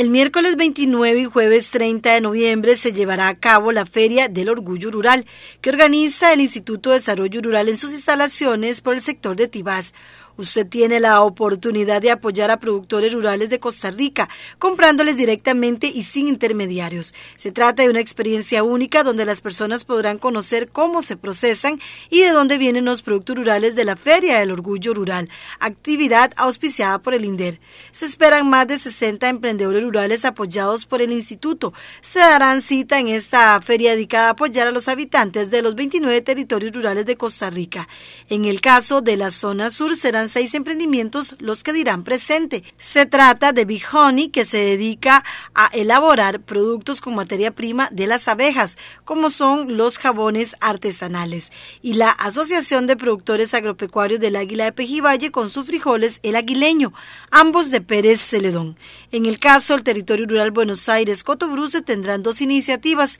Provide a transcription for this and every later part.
El miércoles 29 y jueves 30 de noviembre se llevará a cabo la Feria del Orgullo Rural, que organiza el Instituto de Desarrollo Rural en sus instalaciones por el sector de Tibás Usted tiene la oportunidad de apoyar a productores rurales de Costa Rica, comprándoles directamente y sin intermediarios. Se trata de una experiencia única donde las personas podrán conocer cómo se procesan y de dónde vienen los productos rurales de la Feria del Orgullo Rural, actividad auspiciada por el INDER. Se esperan más de 60 emprendedores rurales apoyados por el instituto. Se darán cita en esta feria dedicada a apoyar a los habitantes de los 29 territorios rurales de Costa Rica. En el caso de la zona sur serán seis emprendimientos los que dirán presente. Se trata de Big que se dedica a elaborar productos con materia prima de las abejas, como son los jabones artesanales, y la Asociación de Productores Agropecuarios del Águila de Pejivalle con sus frijoles El Aguileño, ambos de Pérez Celedón. En el caso del territorio rural Buenos Aires, Cotobruce tendrán dos iniciativas,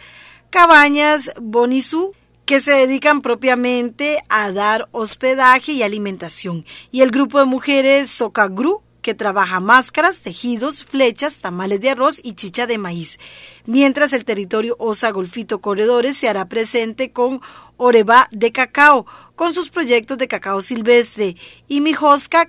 Cabañas Bonizú que se dedican propiamente a dar hospedaje y alimentación, y el grupo de mujeres Socagru, que trabaja máscaras, tejidos, flechas, tamales de arroz y chicha de maíz, mientras el territorio Osa Golfito Corredores se hará presente con Oreba de Cacao, con sus proyectos de cacao silvestre y mi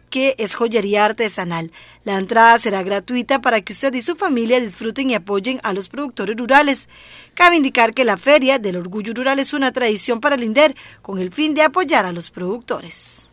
que es joyería artesanal. La entrada será gratuita para que usted y su familia disfruten y apoyen a los productores rurales. Cabe indicar que la Feria del Orgullo Rural es una tradición para INDER, con el fin de apoyar a los productores.